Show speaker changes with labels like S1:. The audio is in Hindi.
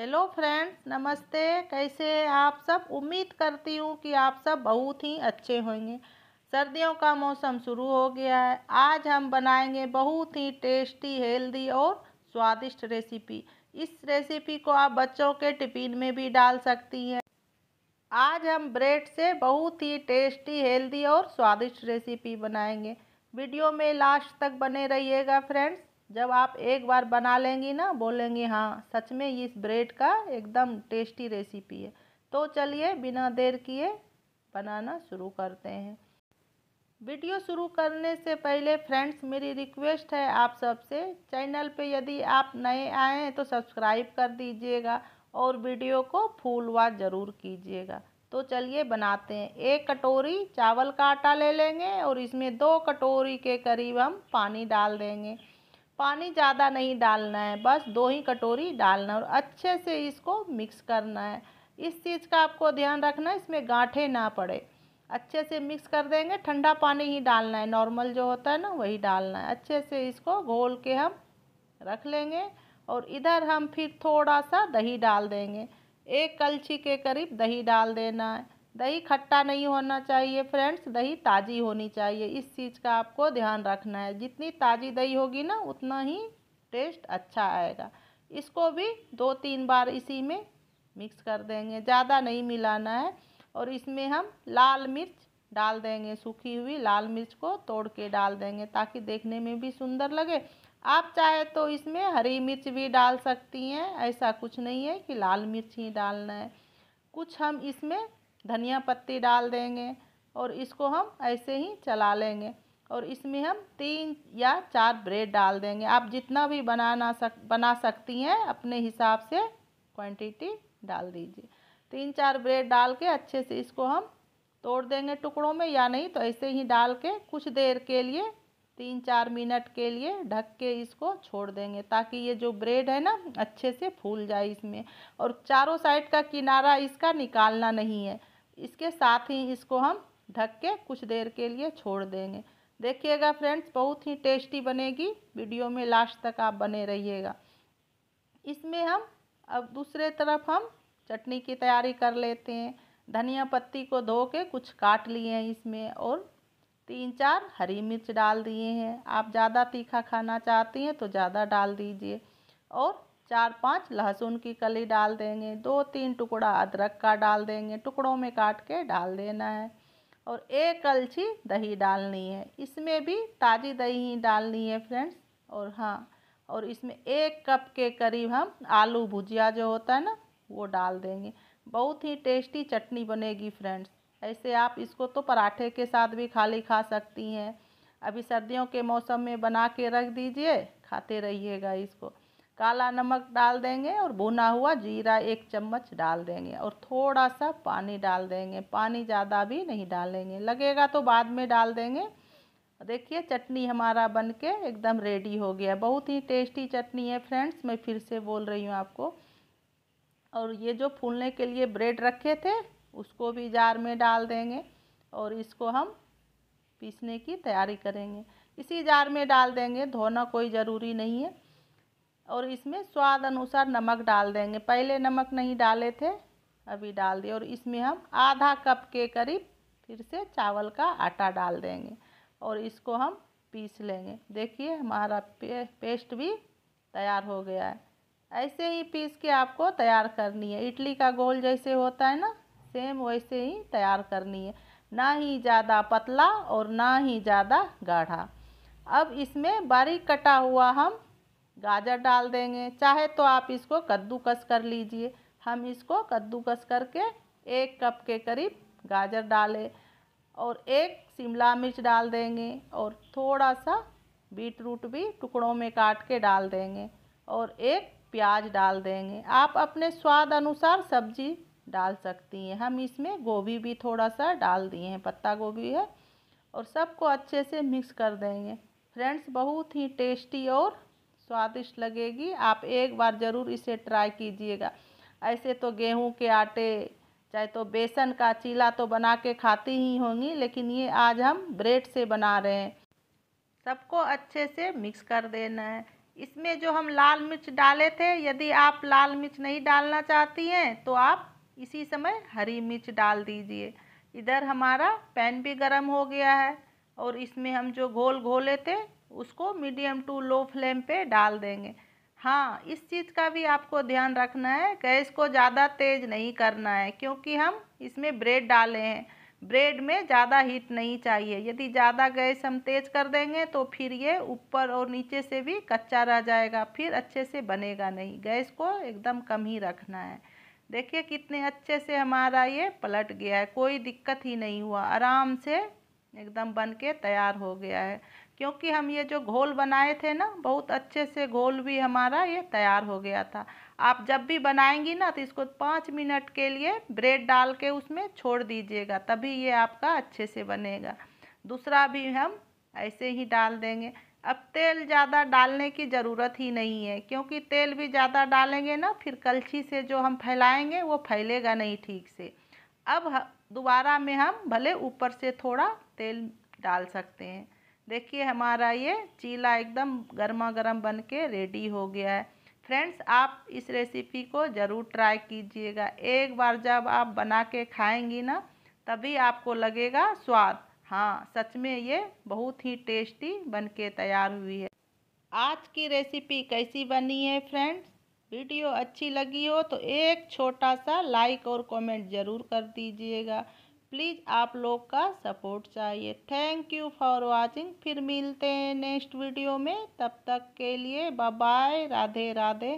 S1: हेलो फ्रेंड्स नमस्ते कैसे आप सब उम्मीद करती हूँ कि आप सब बहुत ही अच्छे होंगे सर्दियों का मौसम शुरू हो गया है आज हम बनाएंगे बहुत ही टेस्टी हेल्दी और स्वादिष्ट रेसिपी इस रेसिपी को आप बच्चों के टिफिन में भी डाल सकती हैं आज हम ब्रेड से बहुत ही टेस्टी हेल्दी और स्वादिष्ट रेसिपी बनाएंगे वीडियो में लास्ट तक बने रहिएगा फ्रेंड्स जब आप एक बार बना लेंगी ना बोलेंगी हाँ सच में ये इस ब्रेड का एकदम टेस्टी रेसिपी है तो चलिए बिना देर किए बनाना शुरू करते हैं वीडियो शुरू करने से पहले फ्रेंड्स मेरी रिक्वेस्ट है आप सबसे चैनल पे यदि आप नए आए हैं तो सब्सक्राइब कर दीजिएगा और वीडियो को फूल वाच ज़रूर कीजिएगा तो चलिए बनाते हैं एक कटोरी चावल का आटा ले लेंगे और इसमें दो कटोरी के करीब हम पानी डाल देंगे पानी ज़्यादा नहीं डालना है बस दो ही कटोरी डालना है और अच्छे से इसको मिक्स करना है इस चीज़ का आपको ध्यान रखना है इसमें गांठे ना पड़े अच्छे से मिक्स कर देंगे ठंडा पानी ही डालना है नॉर्मल जो होता है ना वही डालना है अच्छे से इसको घोल के हम रख लेंगे और इधर हम फिर थोड़ा सा दही डाल देंगे एक कलछी के करीब दही डाल देना है दही खट्टा नहीं होना चाहिए फ्रेंड्स दही ताज़ी होनी चाहिए इस चीज़ का आपको ध्यान रखना है जितनी ताज़ी दही होगी ना उतना ही टेस्ट अच्छा आएगा इसको भी दो तीन बार इसी में मिक्स कर देंगे ज़्यादा नहीं मिलाना है और इसमें हम लाल मिर्च डाल देंगे सूखी हुई लाल मिर्च को तोड़ के डाल देंगे ताकि देखने में भी सुंदर लगे आप चाहे तो इसमें हरी मिर्च भी डाल सकती हैं ऐसा कुछ नहीं है कि लाल मिर्च ही डालना है कुछ हम इसमें धनिया पत्ती डाल देंगे और इसको हम ऐसे ही चला लेंगे और इसमें हम तीन या चार ब्रेड डाल देंगे आप जितना भी बनाना सक बना सकती हैं अपने हिसाब से क्वांटिटी डाल दीजिए तीन चार ब्रेड डाल के अच्छे से इसको हम तोड़ देंगे टुकड़ों में या नहीं तो ऐसे ही डाल के कुछ देर के लिए तीन चार मिनट के लिए ढक के इसको छोड़ देंगे ताकि ये जो ब्रेड है ना अच्छे से फूल जाए इसमें और चारों साइड का किनारा इसका निकालना नहीं है इसके साथ ही इसको हम ढक के कुछ देर के लिए छोड़ देंगे देखिएगा फ्रेंड्स बहुत ही टेस्टी बनेगी वीडियो में लास्ट तक आप बने रहिएगा इसमें हम अब दूसरे तरफ हम चटनी की तैयारी कर लेते हैं धनिया पत्ती को धो के कुछ काट लिए हैं इसमें और तीन चार हरी मिर्च डाल दिए हैं आप ज़्यादा तीखा खाना चाहती हैं तो ज़्यादा डाल दीजिए और चार पांच लहसुन की कली डाल देंगे दो तीन टुकड़ा अदरक का डाल देंगे टुकड़ों में काट के डाल देना है और एक कलछी दही डालनी है इसमें भी ताज़ी दही ही डालनी है फ्रेंड्स और हाँ और इसमें एक कप के करीब हम आलू भुजिया जो होता है ना वो डाल देंगे बहुत ही टेस्टी चटनी बनेगी फ्रेंड्स ऐसे आप इसको तो पराठे के साथ भी खाली खा सकती हैं अभी सर्दियों के मौसम में बना के रख दीजिए खाते रहिएगा इसको काला नमक डाल देंगे और भुना हुआ जीरा एक चम्मच डाल देंगे और थोड़ा सा पानी डाल देंगे पानी ज़्यादा भी नहीं डालेंगे लगेगा तो बाद में डाल देंगे देखिए चटनी हमारा बन के एकदम रेडी हो गया बहुत ही टेस्टी चटनी है फ्रेंड्स मैं फिर से बोल रही हूँ आपको और ये जो फूलने के लिए ब्रेड रखे थे उसको भी जार में डाल देंगे और इसको हम पीसने की तैयारी करेंगे इसी जार में डाल देंगे धोना कोई ज़रूरी नहीं है और इसमें स्वाद अनुसार नमक डाल देंगे पहले नमक नहीं डाले थे अभी डाल दिए और इसमें हम आधा कप के करीब फिर से चावल का आटा डाल देंगे और इसको हम पीस लेंगे देखिए हमारा पे, पेस्ट भी तैयार हो गया है ऐसे ही पीस के आपको तैयार करनी है इडली का गोल जैसे होता है ना सेम वैसे ही तैयार करनी है ना ही ज़्यादा पतला और ना ही ज़्यादा गाढ़ा अब इसमें बारीक कटा हुआ हम गाजर डाल देंगे चाहे तो आप इसको कद्दूकस कर लीजिए हम इसको कद्दूकस करके एक कप के करीब गाजर डालें और एक शिमला मिर्च डाल देंगे और थोड़ा सा बीट रूट भी टुकड़ों में काट के डाल देंगे और एक प्याज डाल देंगे आप अपने स्वाद अनुसार सब्जी डाल सकती हैं हम इसमें गोभी भी थोड़ा सा डाल दिए हैं पत्ता गोभी है और सबको अच्छे से मिक्स कर देंगे फ्रेंड्स बहुत ही टेस्टी और स्वादिष्ट लगेगी आप एक बार ज़रूर इसे ट्राई कीजिएगा ऐसे तो गेहूं के आटे चाहे तो बेसन का चीला तो बना के खाती ही होंगी लेकिन ये आज हम ब्रेड से बना रहे हैं सबको अच्छे से मिक्स कर देना है इसमें जो हम लाल मिर्च डाले थे यदि आप लाल मिर्च नहीं डालना चाहती हैं तो आप इसी समय हरी मिर्च डाल दीजिए इधर हमारा पैन भी गर्म हो गया है और इसमें हम जो घोल घोले थे उसको मीडियम टू लो फ्लेम पे डाल देंगे हाँ इस चीज़ का भी आपको ध्यान रखना है गैस को ज़्यादा तेज़ नहीं करना है क्योंकि हम इसमें ब्रेड डाले हैं ब्रेड में ज़्यादा हीट नहीं चाहिए यदि ज़्यादा गैस हम तेज़ कर देंगे तो फिर ये ऊपर और नीचे से भी कच्चा रह जाएगा फिर अच्छे से बनेगा नहीं गैस को एकदम कम ही रखना है देखिए कितने अच्छे से हमारा ये पलट गया है कोई दिक्कत ही नहीं हुआ आराम से एकदम बन के तैयार हो गया है क्योंकि हम ये जो घोल बनाए थे ना बहुत अच्छे से घोल भी हमारा ये तैयार हो गया था आप जब भी बनाएंगी ना तो इसको पाँच मिनट के लिए ब्रेड डाल के उसमें छोड़ दीजिएगा तभी ये आपका अच्छे से बनेगा दूसरा भी हम ऐसे ही डाल देंगे अब तेल ज़्यादा डालने की ज़रूरत ही नहीं है क्योंकि तेल भी ज़्यादा डालेंगे ना फिर कलछी से जो हम फैलाएंगे वो फैलेगा नहीं ठीक से अब दोबारा में हम भले ऊपर से थोड़ा तेल डाल सकते हैं देखिए हमारा ये चीला एकदम गर्मा गर्म बन के रेडी हो गया है फ्रेंड्स आप इस रेसिपी को ज़रूर ट्राई कीजिएगा एक बार जब आप बना के खाएंगी ना तभी आपको लगेगा स्वाद हाँ सच में ये बहुत ही टेस्टी बन के तैयार हुई है आज की रेसिपी कैसी बनी है फ्रेंड्स वीडियो अच्छी लगी हो तो एक छोटा सा लाइक और कमेंट ज़रूर कर दीजिएगा प्लीज़ आप लोग का सपोर्ट चाहिए थैंक यू फॉर वॉचिंग फिर मिलते हैं नेक्स्ट वीडियो में तब तक के लिए बाय राधे राधे